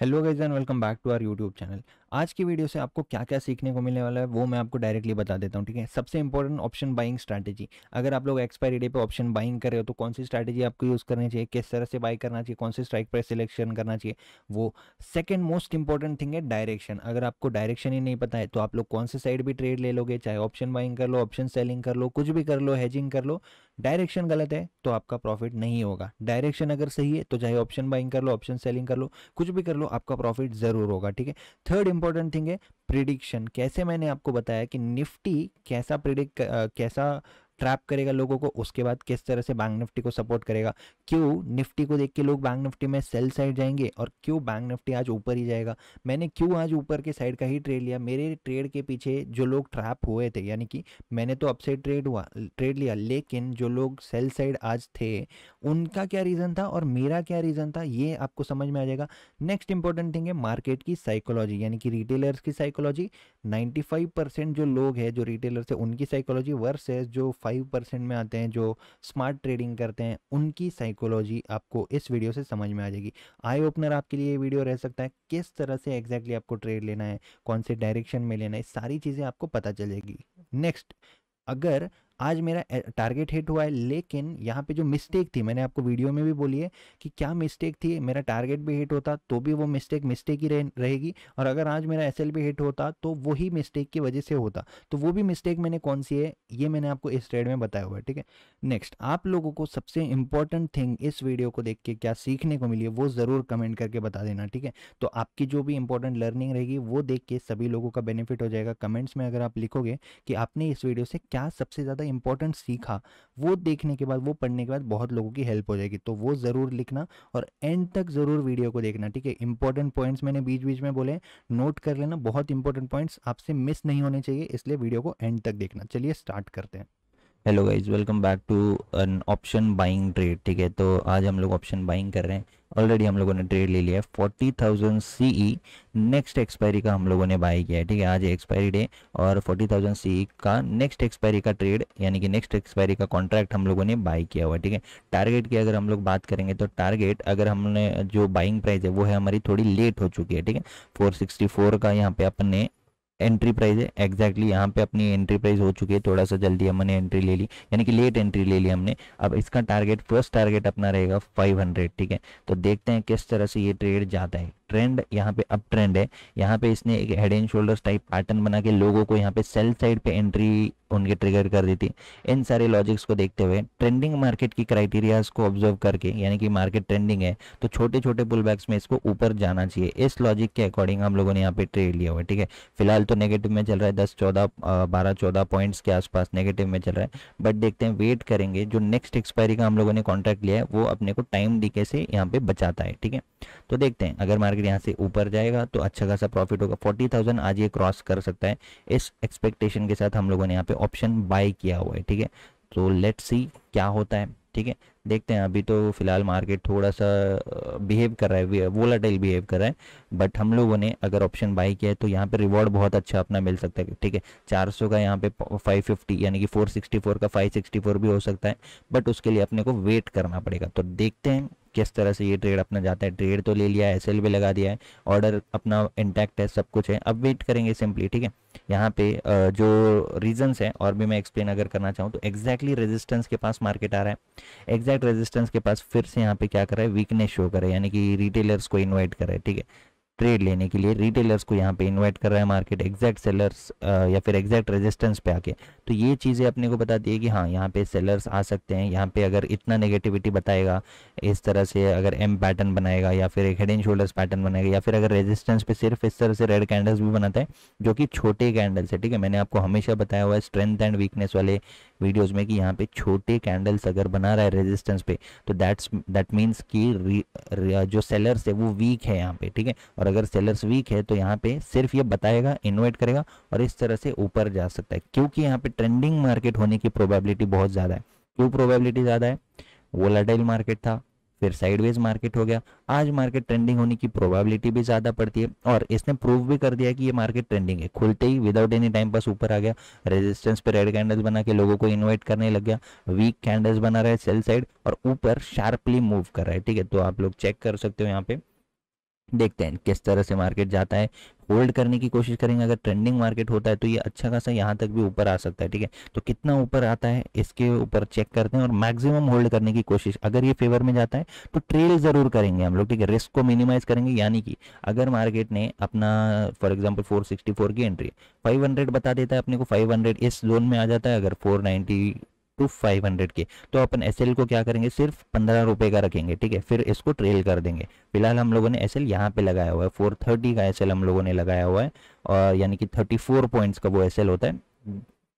Hello guys and welcome back to our YouTube channel आज की video से आपको क्या क्या सीखने को मिलने वाला है वो मैं आपको डायरेक्टली बता देता हूँ ठीक है सबसे इंपॉर्टेंट ऑप्शन बाइंग स्ट्रैटेजी अगर आप लोग एक्सपायरी डे पे ऑप्शन बाइंग कर रहे हो तो कौन सी स्ट्रैटेजी आपको यूज़ करनी चाहिए किस तरह से बाई करना चाहिए कौन से स्ट्राइक पर सिलेक्शन करना चाहिए वो सेकेंड मोस्ट इंपॉर्टेंट थिंग है डायरेक्शन अगर आपको डायरेक्शन ही नहीं पता है तो आप लोग कौन से साइड भी ट्रेड ले लोगे चाहे ऑप्शन बाइंग कर लो ऑप्शन सेलिंग कर लो कुछ भी कर लो हैजिंग कर लो डायरेक्शन गलत है तो आपका प्रॉफिट नहीं होगा डायरेक्शन अगर सही है तो चाहे ऑप्शन बाइंग कर लो ऑप्शन सेलिंग कर लो कुछ भी कर लो आपका प्रॉफिट जरूर होगा ठीक है थर्ड इंपॉर्टेंट थिंग है प्रिडिक्शन कैसे मैंने आपको बताया कि निफ्टी कैसा प्रिडिक्ट कैसा ट्रैप करेगा लोगों को उसके बाद किस तरह से बैंक निफ्टी को सपोर्ट करेगा क्यों निफ्टी को देख के लोग बैंक निफ्टी में सेल साइड जाएंगे और क्यों बैंक निफ्टी आज ऊपर ही जाएगा मैंने क्यों आज ऊपर के साइड का ही ट्रेड लिया मेरे ट्रेड के पीछे जो लोग ट्रैप हुए थे यानी कि मैंने तो अपसाइड ट्रेड हुआ ट्रेड लिया लेकिन जो लोग सेल साइड आज थे उनका क्या रीज़न था और मेरा क्या रीज़न था ये आपको समझ में आ जाएगा नेक्स्ट इंपॉर्टेंट थिंग है मार्केट की साइकोलॉजी यानी कि रिटेलर्स की साइकोलॉजी 95 परसेंट जो लोग हैं जो रिटेलर्स है उनकी साइकोलॉजी वर्स जो फाइव परसेंट में आते हैं जो स्मार्ट ट्रेडिंग करते हैं उनकी साइकोलॉजी आपको इस वीडियो से समझ में आ जाएगी आई ओपनर आपके लिए ये वीडियो रह सकता है किस तरह से एग्जैक्टली आपको ट्रेड लेना है कौन से डायरेक्शन में लेना है सारी चीज़ें आपको पता चलेगी नेक्स्ट अगर आज मेरा टारगेट हिट हुआ है लेकिन यहाँ पे जो मिस्टेक थी मैंने आपको वीडियो में भी बोली है कि क्या मिस्टेक थी मेरा टारगेट भी हिट होता तो भी वो मिस्टेक मिस्टेक ही रह, रहेगी और अगर आज मेरा एस हिट होता तो वही मिस्टेक की वजह से होता तो वो भी मिस्टेक मैंने कौन सी है ये मैंने आपको इस ट्रेड में बताया हुआ है ठीक है नेक्स्ट आप लोगों को सबसे इंपॉर्टेंट थिंग इस वीडियो को देख के क्या सीखने को मिली है वो ज़रूर कमेंट करके बता देना ठीक है तो आपकी जो भी इंपॉर्टेंट लर्निंग रहेगी वो देख के सभी लोगों का बेनिफिट हो जाएगा कमेंट्स में अगर आप लिखोगे कि आपने इस वीडियो से क्या सबसे ज़्यादा इंपॉर्टेंट सीखा वो देखने के बाद वो पढ़ने के बाद बहुत लोगों की हेल्प हो जाएगी तो वो ज़रूर लिखना और एंड तक ज़रूर वीडियो को देखना ठीक है इंपॉर्टेंट पॉइंट्स मैंने बीच बीच में बोले नोट कर लेना बहुत इंपॉर्टेंट पॉइंट्स आपसे मिस नहीं होने चाहिए इसलिए वीडियो को एंड तक देखना चलिए स्टार्ट करते हैं hello guys welcome back to an option buying trade ठीक है तो आज हम लोग ऑप्शन बाइंग कर रहे हैं ऑलरेडी हम लोगों ने ट्रेड ले लिया है forty thousand C E next expiry का हम लोगों ने बाई किया है ठीक है आज एक्सपायरी डे और फोर्टी थाउजेंड सी ई का नेक्स्ट एक्सपायरी का ट्रेड यानी कि नेक्स्ट एक्सपायरी का कॉन्ट्रैक्ट हम लोगों ने बाई किया हुआ ठीक है टारगेट की अगर हम लोग बात करेंगे तो टारगेट अगर हमने जो बाइंग प्राइस है वो है हमारी थोड़ी लेट हो चुकी है ठीक है फोर सिक्सटी फोर का यहाँ पे अपन ने एंट्री प्राइस है एग्जैक्टली यहाँ पे अपनी एंट्री प्राइस हो चुकी है थोड़ा सा जल्दी हमने एंट्री ले ली यानी कि लेट एंट्री ले ली हमने अब इसका टारगेट फर्स्ट टारगेट अपना रहेगा 500 ठीक है तो देखते हैं किस तरह से ये ट्रेड जाता है ट्रेंड यहाँ पे अप ट्रेंड है यहाँ पे इसने एक head and shoulder type pattern बना के लोगों को यहाँ पे सेल साइड पे एंट्री उनके ट्रिगर कर दी थी इन सारे लॉजिक्स को देखते हुए ट्रेंडिंग मार्केट की क्राइटेरियाज को ऑब्जर्व करके यानी कि मार्केट ट्रेंडिंग है तो छोटे छोटे पुल में इसको ऊपर जाना चाहिए इस लॉजिक के अकॉर्डिंग हम लोगों ने यहाँ पे ट्रेड लिया हुआ है ठीक है फिलहाल तो नेगेटिव में चल रहा है दस चौदह बारह चौदह पॉइंट्स के आसपास नेगेटिव में चल रहा है बट देखते हैं वेट करेंगे जो नेक्स्ट एक्सपायरी का हम लोगों ने कॉन्ट्रैक्ट लिया है वो अपने को टाइम डीके से यहाँ पे बचाता है ठीक है तो देखते हैं अगर टारगेट यहाँ से ऊपर जाएगा तो अच्छा खासा प्रॉफिट होगा फोर्टी थाउजेंड आज ये क्रॉस कर सकता है इस एक्सपेक्टेशन के साथ हम लोगों ने यहाँ पे ऑप्शन बाय किया हुआ है ठीक है तो लेट सी क्या होता है ठीक है देखते हैं अभी तो फिलहाल मार्केट थोड़ा सा बिहेव कर रहा है वोलाटाइल बिहेव कर रहा है बट हम लोगों ने अगर ऑप्शन बाय किया है तो यहाँ पे रिवॉर्ड बहुत अच्छा अपना मिल सकता है ठीक है 400 का यहाँ पे 550 यानी कि 464 का 564 भी हो सकता है बट उसके लिए अपने को वेट करना पड़ेगा तो देखते हैं किस तरह से ये ट्रेड अपना जाता है ट्रेड तो ले लिया है एस भी लगा दिया है ऑर्डर अपना इंटैक्ट है सब कुछ है अब वेट करेंगे सिंपली ठीक है यहाँ पे जो रीजंस है और भी मैं एक्सप्लेन अगर करना चाहूँ तो एक्जैक्टली exactly रेजिस्टेंस के पास मार्केट आ रहा है एग्जैक्ट रेजिस्टेंस के पास फिर से यहाँ पे क्या कर रहा है वीकनेस शो करे यानी कि रिटेलर्स को इन्वाइट करे ठीक है ट्रेड लेने के लिए रिटेलर्स को यहाँ पे इन्वाइट कर रहा है मार्केट एग्जैक्ट सेलर्स या फिर एग्जैक्ट रेजिस्टेंस पे आके तो ये चीज़ें अपने को बताती है कि हाँ यहाँ पे सेलर्स आ सकते हैं यहाँ पे अगर इतना नेगेटिविटी बताएगा इस तरह से अगर एम पैटर्न बनाएगा या फिर एक हेड एंड शोल्डर्स पैटर्न बनाएगा या फिर अगर रेजिस्टेंस पे सिर्फ इस तरह से रेड कैंडल्स भी बनाता है जो कि छोटे कैंडल्स है ठीक है मैंने आपको हमेशा बताया हुआ है स्ट्रेंथ एंड वीकनेस वाले वीडियोस में कि यहाँ पे छोटे कैंडल्स अगर बना रहा है रेजिस्टेंस पे तो दैट्स दैट मीन्स कि जो सेलर्स है वो वीक है यहाँ पे ठीक है और अगर सेलर्स वीक है तो यहाँ पे सिर्फ ये बताएगा इन्वाइट करेगा और इस तरह से ऊपर जा सकता है क्योंकि यहाँ पे ट्रेंडिंग मार्केट होने की प्रोबेबिलिटी बहुत ज़्यादा है क्यों प्रोबेबिलिटी ज़्यादा है वो मार्केट था फिर साइडवेज मार्केट हो गया आज मार्केट ट्रेंडिंग होने की प्रोबेबिलिटी भी ज़्यादा पड़ती है और इसने प्रूव भी कर दिया कि ये मार्केट ट्रेंडिंग है खुलते ही विदाउट एनी टाइम पास ऊपर आ गया रेजिस्टेंस पे रेड कैंडल्स बना के लोगों को इन्वाइट करने लग गया वीक कैंडल्स बना रहा है सेल साइड और ऊपर शार्पली मूव कर रहा है ठीक है तो आप लोग चेक कर सकते हो यहाँ पे देखते हैं किस तरह से मार्केट जाता है होल्ड करने की कोशिश करेंगे अगर ट्रेंडिंग मार्केट होता है तो ये अच्छा खासा यहाँ तक भी ऊपर आ सकता है ठीक है तो कितना ऊपर आता है इसके ऊपर चेक करते हैं और मैक्सिमम होल्ड करने की कोशिश अगर ये फेवर में जाता है तो ट्रेल जरूर करेंगे हम लोग ठीक है रिस्क को मिनिमाइज करेंगे यानी कि अगर मार्केट ने अपना फॉर एग्जाम्पल फोर की एंट्री फाइव बता देता है अपने को फाइव इस जोन में आ जाता है अगर फोर टू फाइव हंड्रेड के तो अपन एस को क्या करेंगे सिर्फ पंद्रह रुपए का रखेंगे ठीक है फिर इसको ट्रेल कर देंगे फिलहाल हम लोगों ने एस एल यहाँ पे लगाया हुआ है फोर थर्टी का एस हम लोगों ने लगाया हुआ है और यानी कि थर्टी फोर पॉइंट्स का वो एस होता है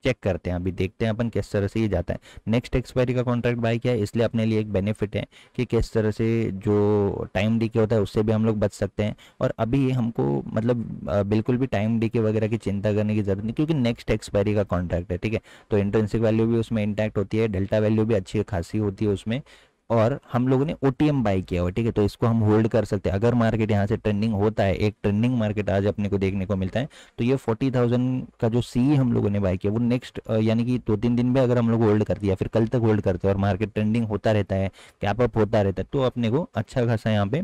चेक करते हैं अभी देखते हैं अपन किस तरह से ये जाता है नेक्स्ट एक्सपायरी का कॉन्ट्रैक्ट बाई किया है इसलिए अपने लिए एक बेनिफिट है कि किस तरह से जो टाइम डी के होता है उससे भी हम लोग बच सकते हैं और अभी हमको मतलब बिल्कुल भी टाइम डी के वगैरह की चिंता करने की जरूरत नहीं क्योंकि नेक्स्ट एक्सपायरी का कॉन्ट्रैक्ट है ठीक है तो इंट्रेंसिक वैल्यू भी उसमें इंटैक्ट होती है डेल्टा वैल्यू भी अच्छी खासी होती है उसमें और हम लोगों ने ओटीएम बाय किया हुआ ठीक है तो इसको हम होल्ड कर सकते हैं अगर मार्केट यहाँ से ट्रेंडिंग होता है एक ट्रेंडिंग मार्केट आज अपने को देखने को मिलता है तो ये फोर्टी थाउजेंड का जो सी हम लोगों ने बाय किया वो नेक्स्ट यानी कि दो तीन दिन में अगर हम लोग होल्ड करते हैं फिर कल तक होल्ड करते हैं और मार्केट ट्रेंडिंग होता रहता है कैप अप होता रहता है तो अपने को अच्छा खासा यहाँ पे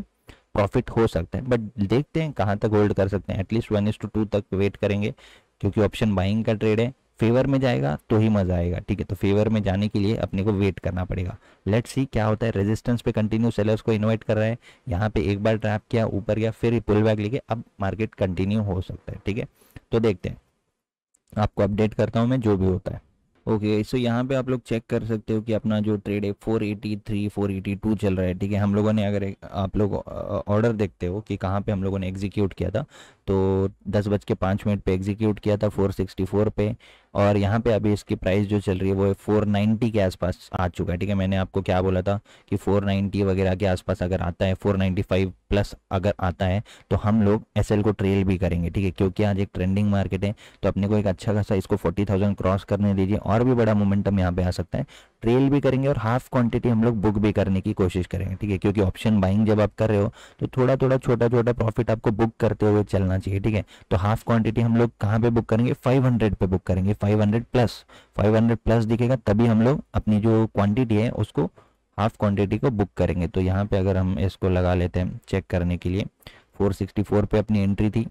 प्रॉफिट हो सकता है बट देखते हैं कहाँ तक होल्ड कर सकते हैं at least one is to two तक वेट करेंगे क्योंकि ऑप्शन बाइंग का ट्रेड है फेवर में जाएगा तो ही मजा आएगा ठीक है तो फेवर में जाने के लिए अपने को वेट करना पड़ेगा लेट सी क्या होता है रेजिस्टेंस पे कंटिन्यू सेलर्स को इन्वाइट कर रहा है यहाँ पे एक बार ट्रैप किया ऊपर गया फिर पुल बैक लेके अब मार्केट कंटिन्यू हो सकता है ठीक है तो देखते हैं आपको अपडेट करता हूँ मैं जो भी होता है ओके okay, सो so यहाँ पे आप लोग चेक कर सकते हो कि अपना जो ट्रेड है 483 482 चल रहा है ठीक है हम लोगों ने अगर आप लोग ऑर्डर देखते हो कि कहाँ पे हम लोगों ने एग्जीक्यूट किया था तो दस बज के पाँच मिनट पे एग्जीक्यूट किया था 464 पे और यहाँ पे अभी इसकी प्राइस जो चल रही है वो 490 के आसपास आ चुका है ठीक है मैंने आपको क्या बोला था कि 490 वगैरह के आसपास अगर आता है 495 प्लस अगर आता है तो हम लोग एस को ट्रेल भी करेंगे ठीक है क्योंकि आज एक ट्रेंडिंग मार्केट है तो अपने को एक अच्छा खासा इसको फोर्टी क्रॉस करने दीजिए और भी बड़ा मोमेंटम यहाँ पे आ सकता है ट्रेल भी करेंगे और हाफ क्वांटिटी हम लोग बुक भी करने की कोशिश करेंगे ठीक है क्योंकि ऑप्शन बाइंग जब आप कर रहे हो तो थोड़ा थोड़ा छोटा छोटा प्रॉफिट आपको बुक करते हुए चलना चाहिए ठीक है तो हाफ क्वांटिटी हम लोग कहाँ पे बुक करेंगे 500 पे बुक करेंगे 500 प्लस 500 प्लस दिखेगा तभी हम लोग अपनी जो क्वांटिटी है उसको हाफ क्वांटिटी को बुक करेंगे तो यहाँ पे अगर हम इसको लगा लेते हैं चेक करने के लिए फोर पे अपनी एंट्री थी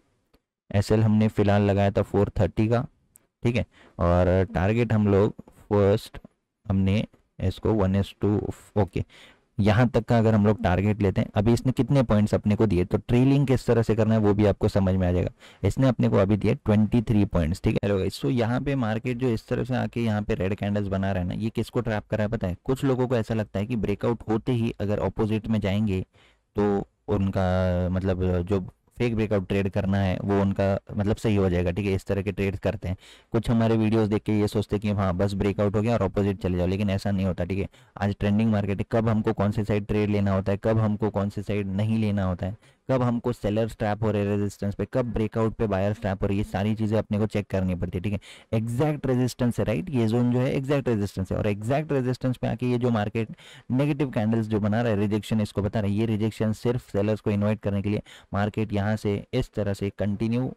एस हमने फिलहाल लगाया था फोर का ठीक है और टारगेट हम लोग फर्स्ट हमने इसको वन एस टू ओके यहाँ तक का अगर हम लोग टारगेट लेते हैं अभी इसने कितने पॉइंट्स अपने को दिए तो ट्रेलिंग किस तरह से करना है वो भी आपको समझ में आ जाएगा इसने अपने को अभी दिए 23 पॉइंट्स ठीक है हेलो सो यहाँ पे मार्केट जो इस तरह से आके यहाँ पे रेड कैंडल्स बना रहा है ना ये किसको ट्रैप करा है पता है कुछ लोगों को ऐसा लगता है कि ब्रेकआउट होते ही अगर ऑपोजिट में जाएंगे तो उनका मतलब जो फेक ब्रेकआउट ट्रेड करना है वो उनका मतलब सही हो जाएगा ठीक है इस तरह के ट्रेड करते हैं कुछ हमारे वीडियोस देख के ये सोचते कि हाँ बस ब्रेकआउट हो गया और अपोजिट चले जाओ लेकिन ऐसा नहीं होता ठीक है आज ट्रेंडिंग मार्केट है कब हमको कौन से साइड ट्रेड लेना होता है कब हमको कौन से साइड नहीं लेना होता है कब हमको सेलर स्ट्रैप हो रहे हैं रेजिस्टेंस पे कब ब्रेकआउट पे बायर स्ट्रैप हो रही है सारी चीज़ें अपने को चेक करनी पड़ती है ठीक है एग्जैक्ट रेजिस्टेंस है राइट ये जोन जो है एग्जैक्ट रेजिस्टेंस है और एग्जैक्ट रेजिस्टेंस पे आके ये जो मार्केट नेगेटिव कैंडल्स जो बना रहा है रिजेक्शन इसको बता रहा है ये रिजेक्शन सिर्फ सेलर्स को इन्वाइट करने के लिए मार्केट यहाँ से इस तरह से कंटिन्यू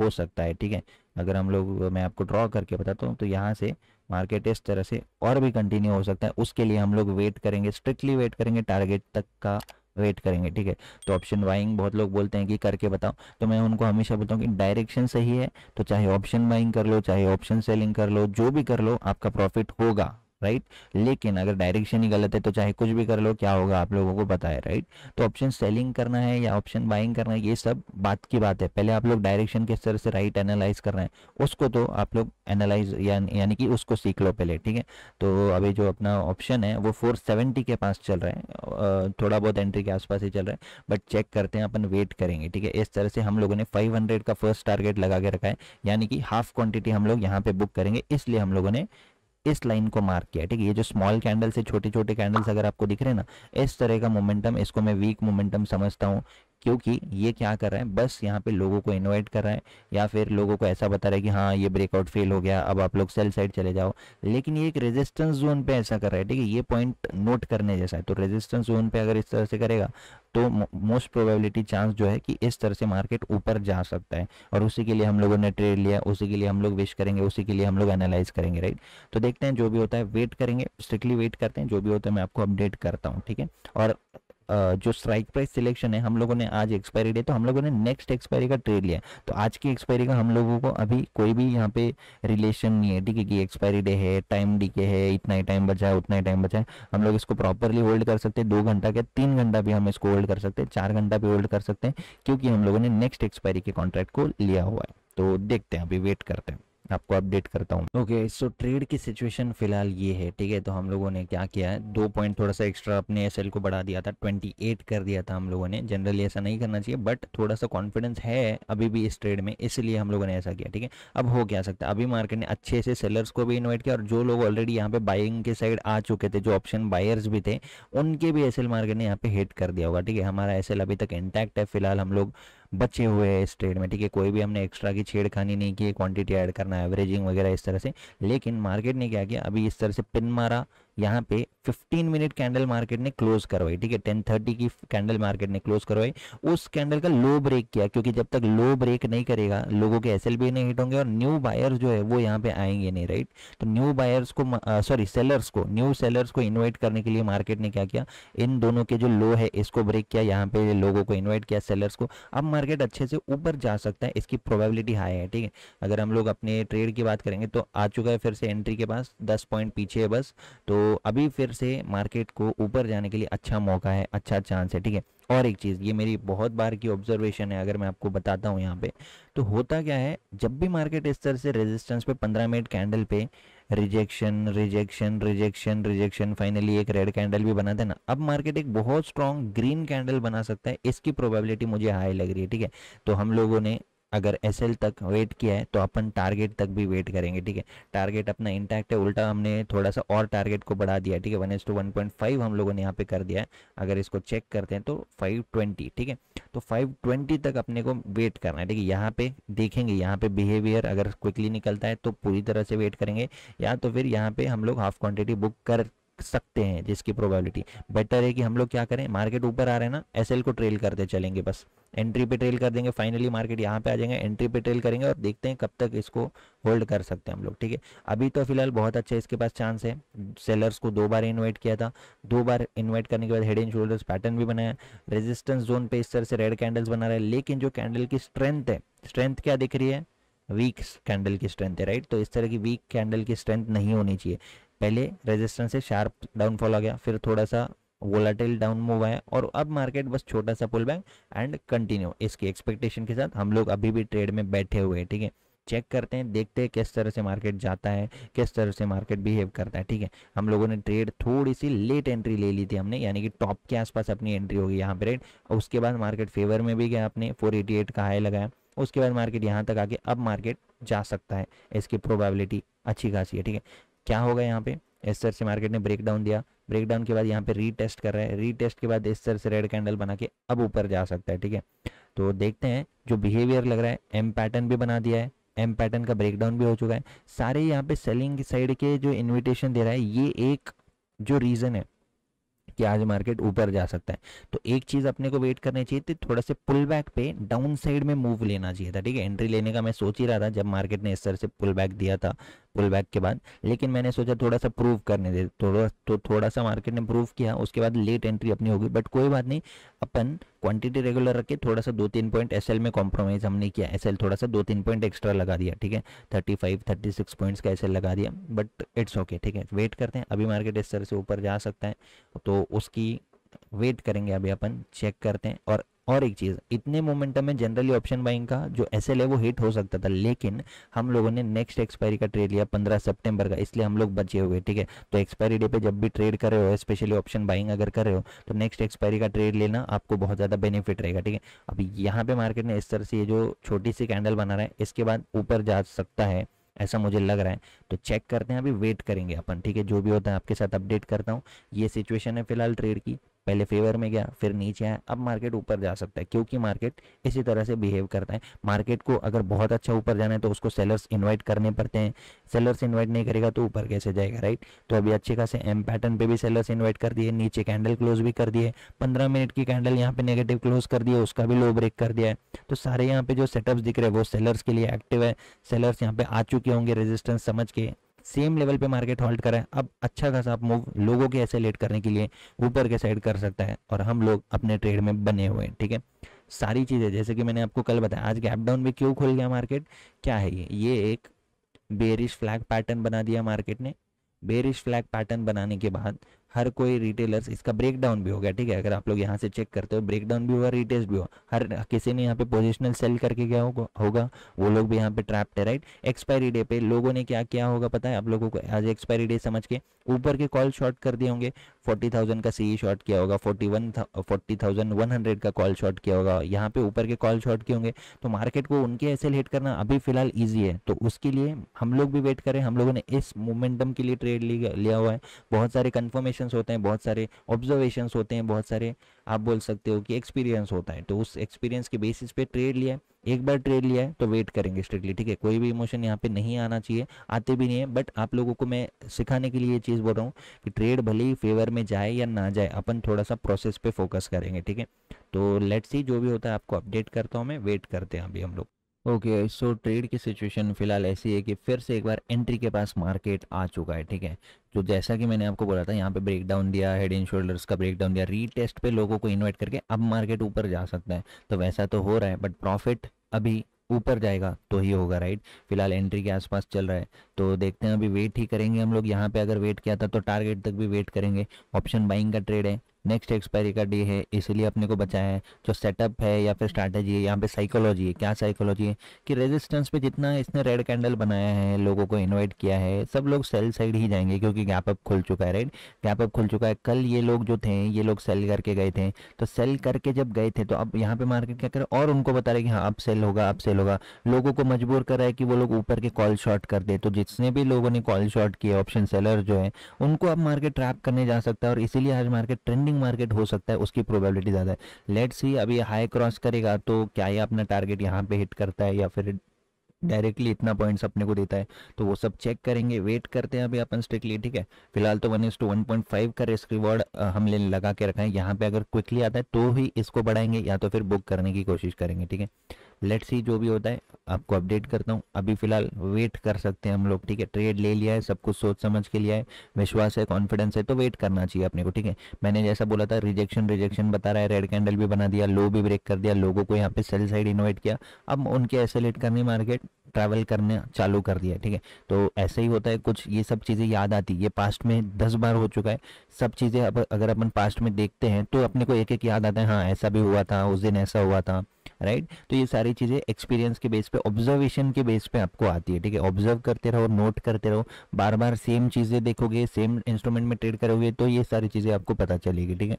हो सकता है ठीक है अगर हम लोग मैं आपको ड्रॉ करके बताता हूँ तो यहाँ से मार्केट इस तरह से और भी कंटिन्यू हो सकता है उसके लिए हम लोग वेट करेंगे स्ट्रिक्टली वेट करेंगे टारगेट तक का वेट करेंगे ठीक है तो ऑप्शन बाइंग बहुत लोग बोलते हैं कि करके बताओ तो मैं उनको हमेशा बोलता हूँ कि डायरेक्शन सही है तो चाहे ऑप्शन बाइंग कर लो चाहे ऑप्शन सेलिंग कर लो जो भी कर लो आपका प्रॉफिट होगा राइट लेकिन अगर डायरेक्शन ही गलत है तो चाहे कुछ भी कर लो क्या होगा आप लोगों को पता है राइट तो ऑप्शन सेलिंग करना है या ऑप्शन बाइंग करना है ये सब बात की बात है पहले आप लोग डायरेक्शन किस तरह से राइट एनालाइज रहे हैं उसको तो आप लोग एनालाइज यानी कि उसको सीख लो पहले ठीक है तो अभी जो अपना ऑप्शन है वो फोर के पास चल रहा है थोड़ा बहुत एंट्री के आसपास ही चल रहा है बट चेक करते हैं अपन वेट करेंगे ठीक है इस तरह से हम लोगों ने फाइव का फर्स्ट टारगेट लगा के रखा है यानी कि हाफ क्वांटिटी हम लोग यहाँ पे बुक करेंगे इसलिए हम लोगों ने इस लाइन को मार्क किया ठीक है ये जो स्मॉल कैंडल से छोटे छोटे कैंडल्स अगर आपको दिख रहे हैं ना इस तरह का मोमेंटम इसको मैं वीक मोमेंटम समझता हूँ क्योंकि ये क्या कर रहा है बस यहाँ पे लोगों को इन्वाइट कर रहा है या फिर लोगों को ऐसा बता रहा है कि हाँ ये ब्रेकआउट फेल हो गया अब आप लोग सेल साइड चले जाओ लेकिन ये एक रेजिस्टेंस जोन पे ऐसा कर रहा है ठीक है ये पॉइंट नोट करने जैसा है तो रेजिस्टेंस जोन पे अगर इस तरह से करेगा तो मोस्ट प्रोबेबिलिटी चांस जो है कि इस तरह से मार्केट ऊपर जा सकता है और उसी के लिए हम लोगों ने ट्रेड लिया उसी के लिए हम लोग विश करेंगे उसी के लिए हम लोग एनालाइज करेंगे राइट तो देखते हैं जो भी होता है वेट करेंगे स्ट्रिक्टली वेट करते हैं जो भी होता है मैं आपको अपडेट करता हूँ ठीक है और जो स्ट्राइक प्राइस सिलेक्शन है हम लोगों ने आज एक्सपायरी डे तो हम लोगों ने नेक्स्ट एक्सपायरी का ट्रेड लिया तो आज की एक्सपायरी का हम लोगों को अभी कोई भी यहाँ पे रिलेशन नहीं है ठीक है कि एक्सपायरी डे है टाइम डी के है इतना ही टाइम बचा है उतना ही टाइम बचा है हम लोग इसको प्रॉपरली होल्ड कर सकते हैं दो घंटा क्या तीन घंटा भी हम इसको होल्ड कर सकते हैं चार घंटा भी होल्ड कर सकते हैं क्योंकि हम लोगों ने नेक्स्ट एक्सपायरी के कॉन्ट्रैक्ट को लिया हुआ है तो देखते हैं अभी वेट करते हैं आपको अपडेट करता हूँ ओके सो ट्रेड की सिचुएशन फिलहाल ये है ठीक है तो हम लोगों ने क्या किया है दो पॉइंट थोड़ा सा एक्स्ट्रा अपने एस को बढ़ा दिया था 28 कर दिया था हम लोगों ने जनरली ऐसा नहीं करना चाहिए बट थोड़ा सा कॉन्फिडेंस है अभी भी इस ट्रेड में इसलिए हम लोगों ने ऐसा किया ठीक है अब हो क्या सकता है अभी मार्केट ने अच्छे से सेलर्स को भी इन्वाइट किया और जो लोग ऑलरेडी यहाँ पे बाइंग के साइड आ चुके थे जो ऑप्शन बायर्स भी थे उनके भी एस मार्केट ने यहाँ पे हिट कर दिया होगा ठीक है हमारा एस अभी तक इंटैक्ट है फिलहाल हम लोग बचे हुए हैं इस ट्रेड में ठीक है कोई भी हमने एक्स्ट्रा की छेड़खानी नहीं की क्वांटिटी ऐड करना एवरेजिंग वगैरह इस तरह से लेकिन मार्केट ने क्या किया अभी इस तरह से पिन मारा यहाँ पे 15 मिनट कैंडल मार्केट ने क्लोज करवाई ठीक है 10:30 की कैंडल मार्केट ने क्लोज करवाई उस कैंडल का लो ब्रेक किया क्योंकि जब तक लो ब्रेक नहीं करेगा लोगों के एस नहीं हिट होंगे और न्यू बायर्स जो है वो यहाँ पे आएंगे नहीं राइट तो न्यू बायर्स को सॉरी सेलर्स को न्यू सेलर्स को इन्वाइट करने के लिए मार्केट ने क्या किया इन दोनों के जो लो है इसको ब्रेक किया यहाँ पे लोगों को इन्वाइट किया सेलर्स को अब मार्केट अच्छे से ऊपर जा सकता है इसकी प्रोबेबिलिटी हाई है ठीक है अगर हम लोग अपने ट्रेड की बात करेंगे तो आ चुका है फिर से एंट्री के पास दस पॉइंट पीछे है बस तो तो अभी फिर से मार्केट को ऊपर जाने के लिए अच्छा मौका है अच्छा चांस है ठीक है और एक चीज़ ये मेरी बहुत बार की ऑब्जर्वेशन है अगर मैं आपको बताता हूँ यहाँ पे तो होता क्या है जब भी मार्केट इस तरह से रेजिस्टेंस पे पंद्रह मिनट कैंडल पे rejection rejection rejection rejection finally एक रेड कैंडल भी बनाते हैं ना अब मार्केट एक बहुत स्ट्रॉन्ग ग्रीन कैंडल बना सकता है इसकी प्रोबेबिलिटी मुझे हाई लग रही है ठीक है तो हम लोगों ने अगर एस तक वेट किया है तो अपन टारगेट तक भी वेट करेंगे ठीक है टारगेट अपना इंटैक्ट है उल्टा हमने थोड़ा सा और टारगेट को बढ़ा दिया ठीक है one is to one point five हम लोगों ने यहाँ पे कर दिया है अगर इसको चेक करते हैं तो फाइव ट्वेंटी ठीक है तो फाइव ट्वेंटी तक अपने को वेट करना है ठीक है यहाँ पे देखेंगे यहाँ पे बिहेवियर अगर क्विकली निकलता है तो पूरी तरह से वेट करेंगे या तो फिर यहाँ पे हम लोग हाफ क्वान्टिटी बुक कर सकते हैं जिसकी प्रोबेबिलिटी बेटर है कि हम लोग क्या करें मार्केट ऊपर आ रहे हैं ना एसएल को ट्रेल करते चलेंगे बस एंट्री पे ट्रेल कर देंगे फाइनली मार्केट यहाँ पे आ जाएंगे एंट्री पे ट्रेल करेंगे और देखते हैं कब तक इसको होल्ड कर सकते हैं हम लोग ठीक है अभी तो फिलहाल बहुत अच्छा इसके पास चांस है सेलर्स को दो बार इन्वाइट किया था दो बार इन्वाइट करने के बाद हेड एंड शोल्डर्स पैटर्न भी बनाया रेजिस्टेंस जोन पे इस तरह से रेड कैंडल्स बना रहा है लेकिन जो कैंडल की स्ट्रेंथ है स्ट्रेंथ क्या दिख रही है वीक कैंडल की स्ट्रेंथ है राइट तो इस तरह की वीक कैंडल की स्ट्रेंथ नहीं होनी चाहिए पहले रेजिस्टेंस से शार्प डाउनफॉल आ गया फिर थोड़ा सा वोलाटाइल डाउन मूव आया और अब मार्केट बस छोटा सा पुल बैंक एंड कंटिन्यू इसकी एक्सपेक्टेशन के साथ हम लोग अभी भी ट्रेड में बैठे हुए हैं ठीक है चेक करते हैं देखते हैं किस तरह से मार्केट जाता है किस तरह से मार्केट बिहेव करता है ठीक है हम लोगों ने ट्रेड थोड़ी सी लेट एंट्री ले ली थी हमने यानी कि टॉप के आसपास अपनी एंट्री होगी यहाँ पर रेट उसके बाद मार्केट फेवर में भी गया आपने 488 का हाई लगाया उसके बाद मार्केट यहाँ तक आके अब मार्केट जा सकता है इसकी प्रोबेबिलिटी अच्छी खासी है ठीक है क्या होगा यहाँ पे इस तरह से मार्केट ने ब्रेक डाउन दिया ब्रेक डाउन के बाद यहाँ पे रीटेस्ट कर रहा है रीटेस्ट के बाद इस तरह से रेड कैंडल बना के अब ऊपर जा सकता है ठीक है तो देखते हैं जो बिहेवियर लग रहा है एम पैटर्न भी बना दिया है एम पैटर्न का ब्रेकडाउन भी हो चुका है सारे यहाँ पे सेलिंग साइड के जो इन्विटेशन दे रहा है ये एक जो रीज़न है कि आज मार्केट ऊपर जा सकता है तो एक चीज़ अपने को वेट करनी चाहिए थी थोड़ा से पुल बैक पे डाउन साइड में मूव लेना चाहिए था ठीक है एंट्री लेने का मैं सोच ही रहा था जब मार्केट ने इस तरह से पुल बैक दिया था पुल बैक के बाद लेकिन मैंने सोचा थोड़ा सा प्रूव करने दे थोड़ा तो थोड़ा सा मार्केट ने प्रूव किया उसके बाद लेट एंट्री अपनी होगी बट कोई बात नहीं अपन क्वांटिटी रेगुलर रखे थोड़ा सा दो तीन पॉइंट एसएल में कॉम्प्रोमाइज हमने किया एसएल थोड़ा सा दो तीन पॉइंट एक्स्ट्रा लगा दिया ठीक है thirty five thirty six points का एसएल लगा दिया बट इट्स ओके ठीक है वेट करते हैं अभी मार्केट इस तरह से ऊपर जा सकता है तो उसकी वेट करेंगे अभी अपन चेक करते हैं और और एक चीज़ इतने मोमेंटम में जनरली ऑप्शन बाइंग का जो एस है वो हिट हो सकता था लेकिन हम लोगों ने नेक्स्ट एक्सपायरी का ट्रेड लिया पंद्रह सितंबर का इसलिए हम लोग बचे हुए ठीक है तो एक्सपायरी डे पे जब भी ट्रेड कर रहे हो स्पेशली ऑप्शन बाइंग अगर कर रहे हो तो नेक्स्ट एक्सपायरी का ट्रेड लेना आपको बहुत ज़्यादा बेनिफिट रहेगा ठीक है अब यहाँ पे मार्केट ने इस तरह से जो छोटी सी कैंडल बना रहा है इसके बाद ऊपर जा सकता है ऐसा मुझे लग रहा है तो चेक करते हैं अभी वेट करेंगे अपन ठीक है जो भी होता है आपके साथ अपडेट करता हूँ ये सिचुएशन है फिलहाल ट्रेड की पहले फेवर में गया फिर नीचे आया अब मार्केट ऊपर जा सकता है क्योंकि मार्केट इसी तरह से बिहेव करता है मार्केट को अगर बहुत अच्छा ऊपर जाना है तो उसको सेलर्स इन्वाइट करने पड़ते हैं सेलर्स इन्वाइट नहीं करेगा तो ऊपर कैसे जाएगा राइट तो अभी अच्छे खासे एम पैटर्न पे भी सेलर्स इन्वाइट कर दिए नीचे कैंडल क्लोज भी कर दिए पंद्रह मिनट की कैंडल यहाँ पे नेगेटिव क्लोज कर दिए उसका भी लो ब्रेक कर दिया है तो सारे यहाँ पे जो सेटअप्स दिख रहे हैं वो सेलर्स के लिए एक्टिव है सेलर्स यहाँ पे आ चुके होंगे रेजिस्टेंस समझ के सेम लेवल पे मार्केट होल्ड करा है अब अच्छा खासा आप मूव लोगों के ऐसे लेट करने के लिए ऊपर के साइड कर सकता है और हम लोग अपने ट्रेड में बने हुए हैं ठीक है सारी चीज़ें जैसे कि मैंने आपको कल बताया आज गैप डाउन में क्यों खोल गया मार्केट क्या है ये ये एक बेरिश फ्लैग पैटर्न बना दिया मार्केट ने बेरिश फ्लैग पैटर्न बनाने के बाद हर कोई रिटेलर्स इसका ब्रेकडाउन भी हो गया ठीक है अगर आप लोग यहाँ से चेक करते हो ब्रेकडाउन भी होगा रिटेल्स भी होगा हर किसी ने यहाँ पे पोजिशनल सेल करके क्या होगा होगा वो लोग भी यहाँ पे ट्रैप्ड है राइट एक्सपायरी डे पे लोगों ने क्या किया होगा पता है आप लोगों को आज एक्सपायरी डे समझ के ऊपर के कॉल शॉर्ट कर दिए होंगे फोर्टी थाउजेंड का सी शॉर्ट e किया होगा forty one forty thousand one hundred का कॉल शॉर्ट किया होगा यहाँ पे ऊपर के कॉल शॉर्ट किए होंगे तो मार्केट को उनके ऐसे लेट करना अभी फिलहाल ईजी है तो उसके लिए हम लोग भी वेट करें हम लोगों ने इस मोमेंटम के लिए ट्रेड लिया हुआ है बहुत सारे कन्फर्मेशन क्वेश्चन होते हैं बहुत सारे ऑब्जर्वेशन होते हैं बहुत सारे आप बोल सकते हो कि एक्सपीरियंस होता है तो उस एक्सपीरियंस के बेसिस पे ट्रेड लिया एक बार ट्रेड लिया है तो वेट करेंगे स्ट्रिक्टली ठीक है कोई भी इमोशन यहाँ पे नहीं आना चाहिए आते भी नहीं है बट आप लोगों को मैं सिखाने के लिए ये चीज़ बोल रहा हूँ कि ट्रेड भले ही फेवर में जाए या ना जाए अपन थोड़ा सा प्रोसेस पे फोकस करेंगे ठीक है तो लेट्स ही जो भी होता है आपको अपडेट करता हूँ मैं वेट करते हैं अभी हम लोग ओके सो ट्रेड की सिचुएशन फिलहाल ऐसी है कि फिर से एक बार एंट्री के पास मार्केट आ चुका है ठीक है तो जैसा कि मैंने आपको बोला था यहाँ पे ब्रेकडाउन दिया हेड एंड शोल्डर्स का ब्रेकडाउन दिया रीटेस्ट पे लोगों को इन्वाइट करके अब मार्केट ऊपर जा सकता है तो वैसा तो हो रहा है बट प्रॉफिट अभी ऊपर जाएगा तो ही होगा राइट फिलहाल एंट्री के आसपास चल रहा है तो देखते हैं अभी वेट ही करेंगे हम लोग यहाँ पे अगर वेट किया था तो टारगेट तक भी वेट करेंगे ऑप्शन बाइंग का ट्रेड है नेक्स्ट एक्सपायरी का डे है इसीलिए अपने को बचा है जो सेटअप है या फिर स्ट्रैटेजी है यहाँ पे साइकोलॉजी है क्या साइकोलॉजी है कि रेजिस्टेंस पे जितना इसने रेड कैंडल बनाया है लोगों को इन्वाइट किया है सब लोग सेल साइड ही जाएंगे क्योंकि गैप अप खुल चुका है राइट गैप अप खुल चुका है कल ये लोग जो थे ये लोग सेल करके गए थे तो सेल करके जब गए थे तो अब यहाँ पे मार्केट क्या करे और उनको बता रहे कि हाँ अब सेल होगा अब सेल होगा लोगों को मजबूर कर रहा है कि वो लोग ऊपर के कॉल शॉर्ट कर दे तो जितने भी लोगों ने कॉल शॉर्ट किए ऑप्शन सेलर जो है उनको अब मार्केट ट्रैप करने जा सकता है और इसीलिए आज मार्केट ट्रेंडिंग ओपनिंग मार्केट हो सकता है उसकी प्रोबेबिलिटी ज़्यादा है लेट सी अभी हाई क्रॉस करेगा तो क्या ये अपना टारगेट यहाँ पे हिट करता है या फिर डायरेक्टली इतना पॉइंट्स अपने को देता है तो वो सब चेक करेंगे वेट करते हैं अभी अपन स्ट्रिक्टली ठीक है फिलहाल तो one two one point five का रिस्क रिवॉर्ड हम लेने लगा के रखा है यहाँ पे अगर क्विकली आता है तो ही इसको बढ़ाएंगे या तो फिर बुक करने की कोशिश करेंगे ठीक है लेट सी जो भी होता है आपको अपडेट करता हूँ अभी फिलहाल वेट कर सकते हैं हम लोग ठीक है ट्रेड ले लिया है सब कुछ सोच समझ के लिया है विश्वास है कॉन्फिडेंस है तो वेट करना चाहिए अपने को ठीक है मैंने जैसा बोला था रिजेक्शन रिजेक्शन बता रहा है रेड कैंडल भी बना दिया लो भी ब्रेक कर दिया लोगों को यहाँ पे सेल साइड इन्वाइट किया अब उनके एसेलेट करनी मार्केट ट्रैवल करने चालू कर दिया ठीक है तो ऐसे ही होता है कुछ ये सब चीज़ें याद आती ये पास्ट में दस बार हो चुका है सब चीज़ें अब अगर अपन पास्ट में देखते हैं तो अपने को एक एक याद आता है हाँ ऐसा भी हुआ था उस दिन ऐसा हुआ था राइट right? तो ये सारी चीज़ें एक्सपीरियंस के बेस पे ऑब्जर्वेशन के बेस पे आपको आती है ठीक है ऑब्जर्व करते रहो नोट करते रहो बार बार सेम चीज़ें देखोगे सेम इंस्ट्रूमेंट में ट्रेड करोगे तो ये सारी चीज़ें आपको पता चलेगी ठीक है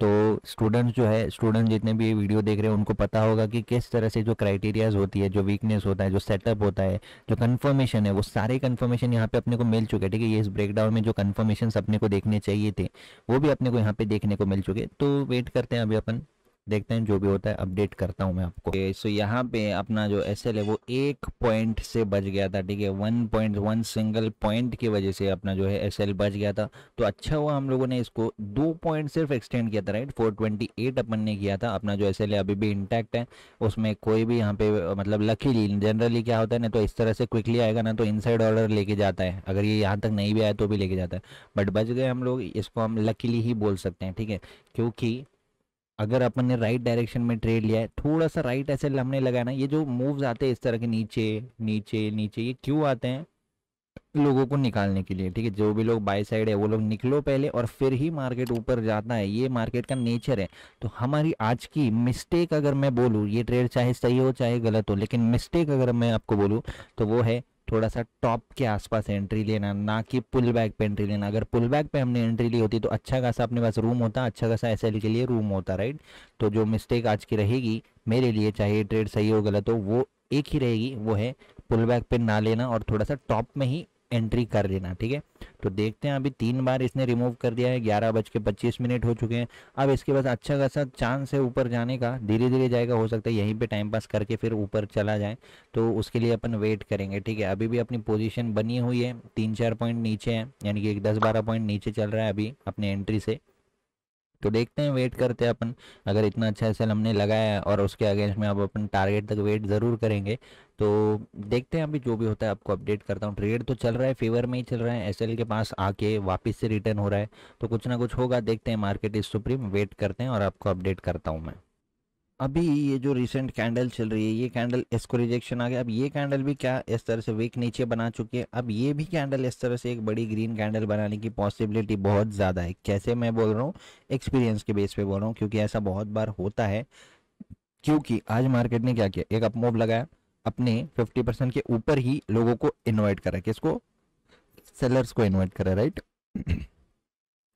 तो स्टूडेंट्स जो है स्टूडेंट जितने भी वीडियो देख रहे हैं उनको पता होगा कि किस तरह से जो क्राइटेरियाज होती है जो वीकनेस होता है जो सेटअप होता है जो कंफर्मेशन है वो सारे कंफर्मेशन यहाँ पे अपने को मिल चुके हैं ठीक है ये इस ब्रेकडाउन में जो कन्फर्मेशन अपने को देखने चाहिए थे वो भी अपने को यहाँ पे देखने को मिल चुके तो वेट करते हैं अभी अपन देखते हैं जो भी होता है अपडेट करता हूँ मैं आपको सो यहाँ पे अपना जो एस है वो एक पॉइंट से बच गया था ठीक है one point one single point की वजह से अपना जो है एस बच गया था तो अच्छा हुआ हम लोगों ने इसको दो पॉइंट सिर्फ एक्सटेंड किया था राइट फोर ट्वेंटी एट अपन ने किया था अपना जो एस अभी भी इंटैक्ट है उसमें कोई भी यहाँ पे मतलब लकीली जनरली क्या होता है ना तो इस तरह से क्विकली आएगा ना तो इन ऑर्डर लेके जाता है अगर ये यहाँ तक नहीं भी आया तो भी लेके जाता है बट बच गए हम लोग इसको हम लकीली ही बोल सकते हैं ठीक है क्योंकि अगर अपन ने राइट डायरेक्शन में ट्रेड लिया है थोड़ा सा राइट ऐसे हमने लगाया ना ये जो मूव्स आते हैं इस तरह के नीचे नीचे नीचे ये क्यों आते हैं लोगों को निकालने के लिए ठीक है जो भी लोग बाय साइड है वो लोग निकलो पहले और फिर ही मार्केट ऊपर जाता है ये मार्केट का नेचर है तो हमारी आज की मिस्टेक अगर मैं बोलूँ ये ट्रेड चाहे सही हो चाहे गलत हो लेकिन मिस्टेक अगर मैं आपको बोलूँ तो वो है थोड़ा सा टॉप के आसपास एंट्री लेना ना कि पुल बैक पे एंट्री लेना अगर पुल बैक पे हमने एंट्री ली होती तो अच्छा खासा अपने पास रूम होता अच्छा खासा एस के लिए रूम होता राइट तो जो मिस्टेक आज की रहेगी मेरे लिए चाहे ट्रेड सही हो गलत हो वो एक ही रहेगी वो है पुल बैक पे ना लेना और थोड़ा सा टॉप में ही एंट्री कर देना ठीक है तो देखते हैं अभी तीन बार इसने रिमूव कर दिया है ग्यारह बज के पच्चीस मिनट हो चुके हैं अब इसके पास अच्छा खासा चांस है ऊपर जाने का धीरे धीरे जाएगा हो सकता है यहीं पे टाइम पास करके फिर ऊपर चला जाए तो उसके लिए अपन वेट करेंगे ठीक है अभी भी अपनी पोजिशन बनी हुई है तीन चार पॉइंट नीचे है यानी कि एक दस बारह पॉइंट नीचे चल रहा है अभी अपने एंट्री से तो देखते हैं वेट करते हैं अपन अगर इतना अच्छा एस हमने लगाया और उसके अगेंस्ट में अब अपन टारगेट तक वेट ज़रूर करेंगे तो देखते हैं अभी जो भी होता है आपको अपडेट करता हूँ ट्रेड तो चल रहा है फेवर में ही चल रहा है एस के पास आके वापस से रिटर्न हो रहा है तो कुछ ना कुछ होगा देखते हैं मार्केट इज सुप्रीम वेट करते हैं और आपको अपडेट करता हूँ मैं अभी ये जो रिसेंट कैंडल चल रही है ये कैंडल इसको रिजेक्शन आ गया अब ये कैंडल भी क्या इस तरह से वीक नीचे बना चुकी है अब ये भी कैंडल इस तरह से एक बड़ी ग्रीन कैंडल बनाने की पॉसिबिलिटी बहुत ज़्यादा है कैसे मैं बोल रहा हूँ एक्सपीरियंस के बेस पे बोल रहा हूँ क्योंकि ऐसा बहुत बार होता है क्योंकि आज मार्केट ने क्या किया एक अपमोव लगाया अपने 50 परसेंट के ऊपर ही लोगों को इन्वाइट करा किसको सेलर्स को इन्वाइट करा राइट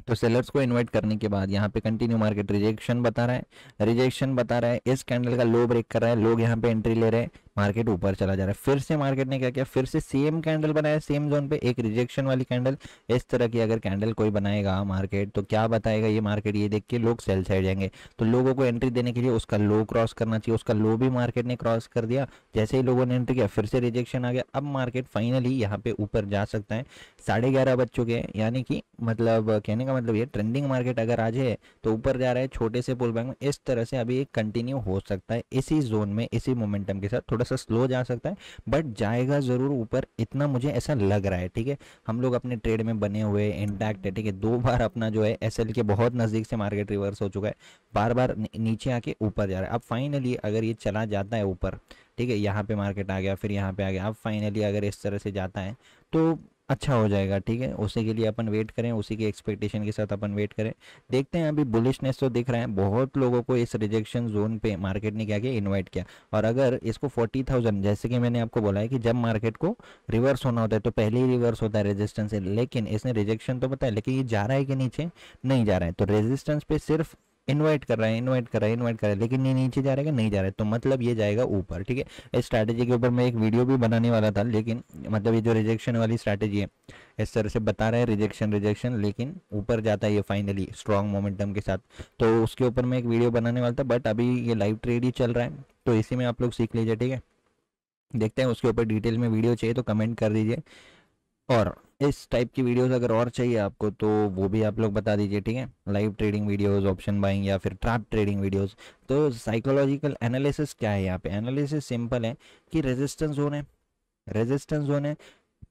तो सेलर्स को इनवाइट करने के बाद यहाँ पे कंटिन्यू मार्केट रिजेक्शन बता रहा है रिजेक्शन बता रहा है इस कैंडल का लो ब्रेक कर रहा है लोग यहाँ पे एंट्री ले रहे हैं मार्केट ऊपर चला जा रहा है फिर से मार्केट ने क्या किया फिर से सेम कैंडल बनाया सेम जोन पे एक रिजेक्शन वाली कैंडल इस तरह की अगर कैंडल कोई बनाएगा मार्केट तो क्या बताएगा ये मार्केट ये देख के लोग सेल साइड जाएंगे तो लोगों को एंट्री देने के लिए उसका लो क्रॉस करना चाहिए उसका लो भी मार्केट ने क्रॉस कर दिया जैसे ही लोगों ने एंट्री किया फिर से रिजेक्शन आ गया अब मार्केट फाइनली यहाँ पे ऊपर जा सकता है साढ़े ग्यारह बज चुके हैं यानी कि मतलब कहने का मतलब ये ट्रेंडिंग मार्केट अगर आज है तो ऊपर जा रहा है छोटे से पुल बैंक में इस तरह से अभी एक कंटिन्यू हो सकता है इसी जोन में इसी मोमेंटम के साथ थोड़ा सा स्लो जा सकता है बट जाएगा ज़रूर ऊपर इतना मुझे ऐसा लग रहा है ठीक है हम लोग अपने ट्रेड में बने हुए इंटैक्ट है ठीक है दो बार अपना जो है एस के बहुत नज़दीक से मार्केट रिवर्स हो चुका है बार बार नीचे आके ऊपर जा रहा है अब फाइनली अगर ये चला जाता है ऊपर ठीक है यहाँ पे मार्केट आ गया फिर यहाँ पे आ गया अब फाइनली अगर इस तरह से जाता है तो अच्छा हो जाएगा ठीक है उसी के लिए अपन वेट करें उसी की एक्सपेक्टेशन के साथ अपन वेट करें देखते हैं अभी बुलिशनेस तो दिख रहा है बहुत लोगों को इस रिजेक्शन जोन पे मार्केट ने क्या किया इन्वाइट किया और अगर इसको 40,000 जैसे कि मैंने आपको बोला है कि जब मार्केट को रिवर्स होना होता है तो पहले ही रिवर्स होता है रेजिस्टेंस से लेकिन इसने रिजेक्शन तो बताया लेकिन ये जा रहा है कि नीचे नहीं जा रहा है तो रेजिस्टेंस पे सिर्फ इन्वाइट कर रहा है इन्वाइट कर रहा है इन्वाइट कर रहा है लेकिन ये नीचे जा रहा है कि नहीं जा रहा है तो मतलब ये जाएगा ऊपर ठीक है इस स्ट्रैटेजी के ऊपर मैं एक वीडियो भी बनाने वाला था लेकिन मतलब ये जो रिजेक्शन वाली स्ट्रैटेजी है इस तरह से बता रहा है रिजेक्शन रिजेक्शन लेकिन ऊपर जाता है ये फाइनली स्ट्रॉन्ग मोमेंटम के साथ तो उसके ऊपर मैं एक वीडियो बनाने वाला था बट अभी ये लाइव ट्रेड ही चल रहा है तो इसी में आप लोग सीख लीजिए ठीक है देखते हैं उसके ऊपर डिटेल में वीडियो चाहिए तो कमेंट कर दीजिए और इस टाइप की वीडियोस अगर और चाहिए आपको तो वो भी आप लोग बता दीजिए ठीक है live trading videos option buying या फिर ट्रैप ट्रेडिंग वीडियोस तो साइकोलॉजिकल एनालिसिस क्या है यहाँ पे एनालिसिस सिंपल है कि रेजिस्टेंस जोन है रेजिस्टेंस जोन है